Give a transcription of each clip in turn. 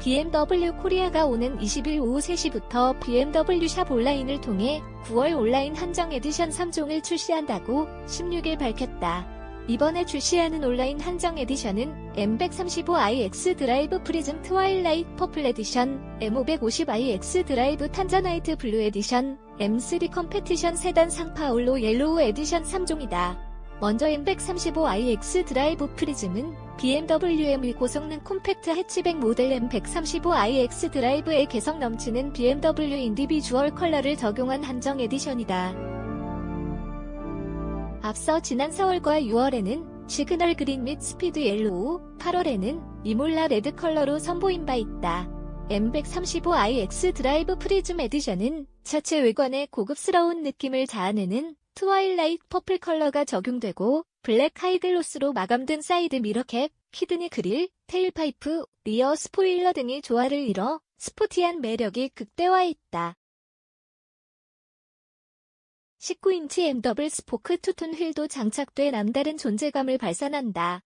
BMW 코리아가 오는 20일 오후 3시부터 BMW 샵 온라인을 통해 9월 온라인 한정 에디션 3종을 출시한다고 16일 밝혔다. 이번에 출시하는 온라인 한정 에디션은 M135iX 드라이브 프리즘 트와일라이트 퍼플 에디션, M550iX 드라이브 탄자나이트 블루 에디션, M3 컴페티션 세단 상파울로 옐로우 에디션 3종이다. 먼저 M135iX 드라이브 프리즘은 BMW M1 고성능 콤팩트 해치백 모델 M135iX 드라이브의 개성 넘치는 BMW 인디비주얼 컬러를 적용한 한정 에디션이다. 앞서 지난 4월과 6월에는 시그널 그린 및 스피드 옐로우, 8월에는 이몰라 레드 컬러로 선보인 바 있다. M135iX 드라이브 프리즘 에디션은 차체외관에 고급스러운 느낌을 자아내는 트와일라이트 퍼플 컬러가 적용되고 블랙 하이글로스로 마감된 사이드 미러캡, 키드니 그릴, 테일파이프, 리어 스포일러 등이 조화를 이뤄 스포티한 매력이 극대화했다. 19인치 M 더블 스포크 투톤 휠도 장착돼 남다른 존재감을 발산한다.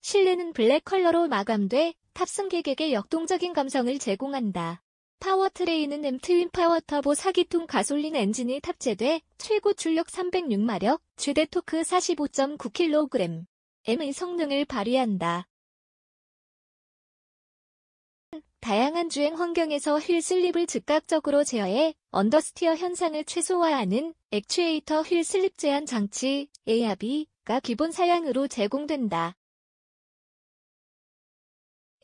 실내는 블랙 컬러로 마감돼 탑승객에게 역동적인 감성을 제공한다. 파워트레인은 M트윈 파워터보 4기통 가솔린 엔진이 탑재돼 최고 출력 306마력, 최대 토크 45.9kg, M의 성능을 발휘한다. 다양한 주행 환경에서 휠 슬립을 즉각적으로 제어해 언더스티어 현상을 최소화하는 액추에이터 휠 슬립 제한 장치 ARB가 기본 사양으로 제공된다.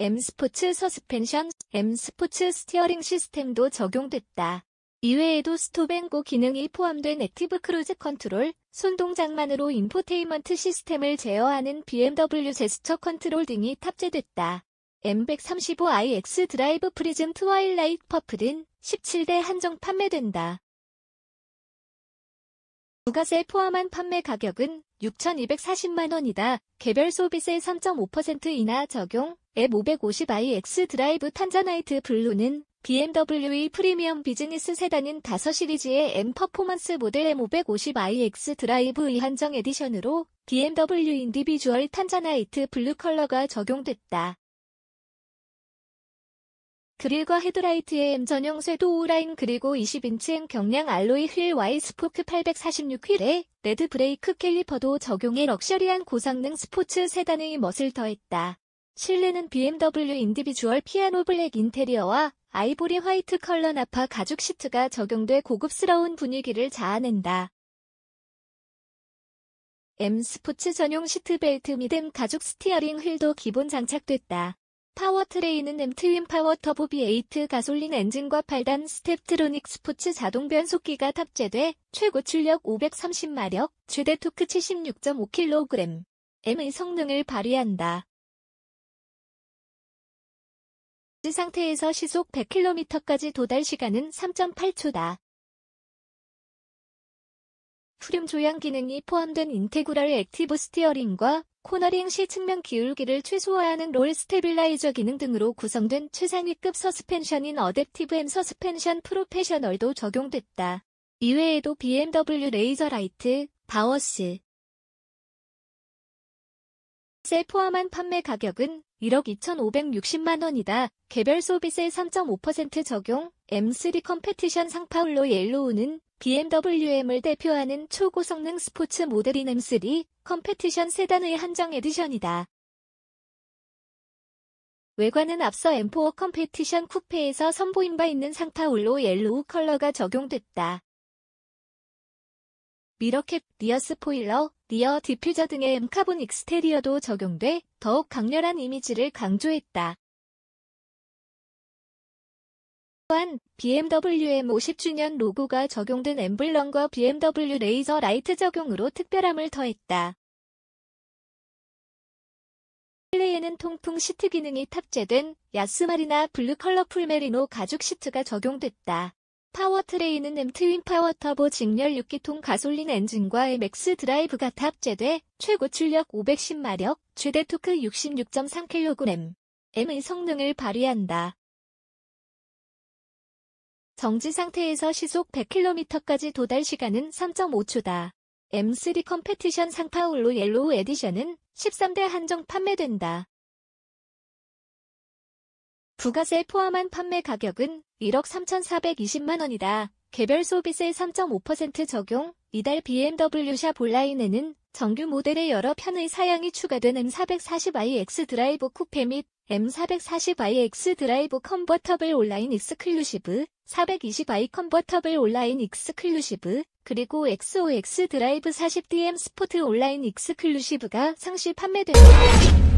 M스포츠 서스펜션, M스포츠 스티어링 시스템도 적용됐다. 이외에도 스톱앤고 기능이 포함된 액티브 크루즈 컨트롤, 손동작만으로 인포테인먼트 시스템을 제어하는 BMW 제스처 컨트롤 등이 탑재됐다. M135iX 드라이브 프리즘 트와일라이트 퍼프는 17대 한정 판매된다. 부가세 포함한 판매 가격은 6,240만원이다. 개별 소비세 3.5% 인하 적용, M550iX 드라이브 탄자나이트 블루는 BMW의 프리미엄 비즈니스 세단인 5시리즈의 M 퍼포먼스 모델 M550iX 드라이브의 한정 에디션으로 BMW 인디비주얼 탄자나이트 블루 컬러가 적용됐다. 그릴과 헤드라이트의 M 전용 쇄도 오라인 그리고 20인치 M 경량 알로이 휠 Y 스포크 846휠에 레드 브레이크 캘리퍼도 적용해 럭셔리한 고성능 스포츠 세단의 멋을 더했다. 실내는 BMW 인디비주얼 피아노 블랙 인테리어와 아이보리 화이트 컬러 나파 가죽 시트가 적용돼 고급스러운 분위기를 자아낸다. M 스포츠 전용 시트벨트 및 M 가죽 스티어링 휠도 기본 장착됐다. 파워트레인은 M 트윈 파워 터보 B8 가솔린 엔진과 8단 스텝트로닉 스포츠 자동 변속기가 탑재돼 최고 출력 530마력, 최대 토크 76.5kg, M의 성능을 발휘한다. 정지 상태에서 시속 100km까지 도달 시간은 3.8초다. 프륨 조향 기능이 포함된 인테그랄 액티브 스티어링과 코너링 시 측면 기울기를 최소화하는 롤 스테빌라이저 기능 등으로 구성된 최상위급 서스펜션인 어댑티브 M 서스펜션 프로페셔널도 적용됐다. 이외에도 BMW 레이저 라이트, 바워스, 셀 포함한 판매 가격은 1억 2,560만 원이다. 개별 소비세 3.5% 적용 M3 컴페티션 상파울로 옐로우는 BMW M을 대표하는 초고성능 스포츠 모델인 M3 컴페티션 세단의 한정 에디션이다. 외관은 앞서 M4 컴페티션 쿠페에서 선보인 바 있는 상파울로 옐로우 컬러가 적용됐다. 미러캡, 리어 스포일러, 리어 디퓨저 등의 M카본 익스테리어도 적용돼 더욱 강렬한 이미지를 강조했다. 또한 BMW M50주년 로고가 적용된 엠블럼과 BMW 레이저 라이트 적용으로 특별함을 더했다. 플레이에는 통풍 시트 기능이 탑재된 야스마리나 블루 컬러풀 메리노 가죽 시트가 적용됐다. 파워트레인은 M트윈 파워터보 직렬 6기통 가솔린 엔진과 MX 드라이브가 탑재돼 최고 출력 510마력, 최대 토크 66.3kg, M의 성능을 발휘한다. 정지 상태에서 시속 100km까지 도달 시간은 3.5초다. M3 컴페티션 상파울로 옐로우 에디션은 13대 한정 판매된다. 부가세 포함한 판매 가격은 1억 3,420만 원이다. 개별 소비세 3.5% 적용, 이달 BMW 샵 온라인에는 정규 모델의 여러 편의 사양이 추가된 M440iX 드라이브 쿠페 및 M440iX 드라이브 컨버터블 온라인 익스클루시브, 420i 컨버터블 온라인 익스클루시브, 그리고 XOX 드라이브 40DM 스포트 온라인 익스클루시브가 상시 판매됩니다.